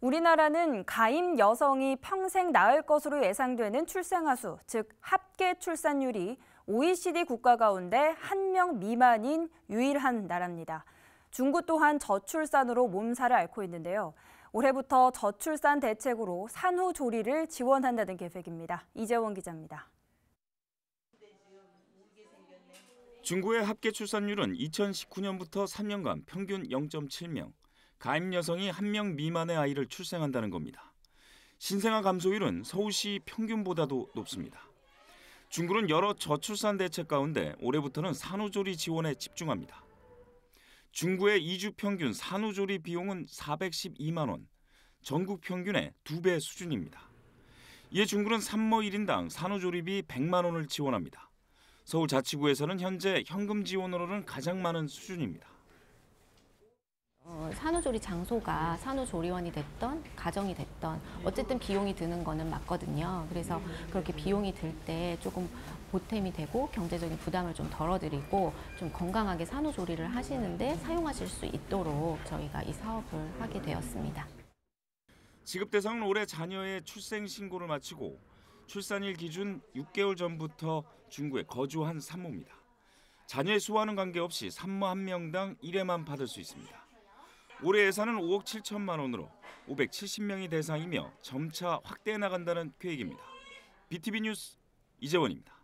우리나라는 가임 여성이 평생 낳을 것으로 예상되는 출생아 수, 즉 합계 출산율이 OECD 국가 가운데 한 명 미만인 유일한 나라입니다. 중국 또한 저출산으로 몸살을 앓고 있는데요. 올해부터 저출산 대책으로 산후 조리를 지원한다는 계획입니다. 이재원 기자입니다. 중국의 합계 출산율은 2019년부터 3년간 평균 0.7명, 가임 여성이 한 명 미만의 아이를 출생한다는 겁니다. 신생아 감소율은 서울시 평균보다도 높습니다. 중국은 여러 저출산 대책 가운데 올해부터는 산후조리 지원에 집중합니다. 중국의 2주 평균 산후조리 비용은 412만 원, 전국 평균의 2배 수준입니다. 이에 중국은 산모 1인당 산후조리비 100만 원을 지원합니다. 서울 자치구에서는 현재 현금 지원으로는 가장 많은 수준입니다. 산후조리 장소가 네. 산후조리원이 됐던 가정이 됐던 네. 어쨌든 비용이 드는 거는 맞거든요. 그래서 네. 그렇게 비용이 들 때 조금 보탬이 되고 경제적인 부담을 좀 덜어드리고 좀 건강하게 산후조리를 하시는데 사용하실 수 있도록 저희가 이 사업을 하게 되었습니다. 지급 대상은 올해 자녀의 출생 신고를 마치고 출산일 기준 6개월 전부터 중국에 거주한 산모입니다. 자녀의 수와는 관계없이 산모 한 명당 1회만 받을 수 있습니다. 올해 예산은 5억 7천만 원으로 570명이 대상이며 점차 확대해 나간다는 계획입니다. BTV 뉴스 이재원입니다.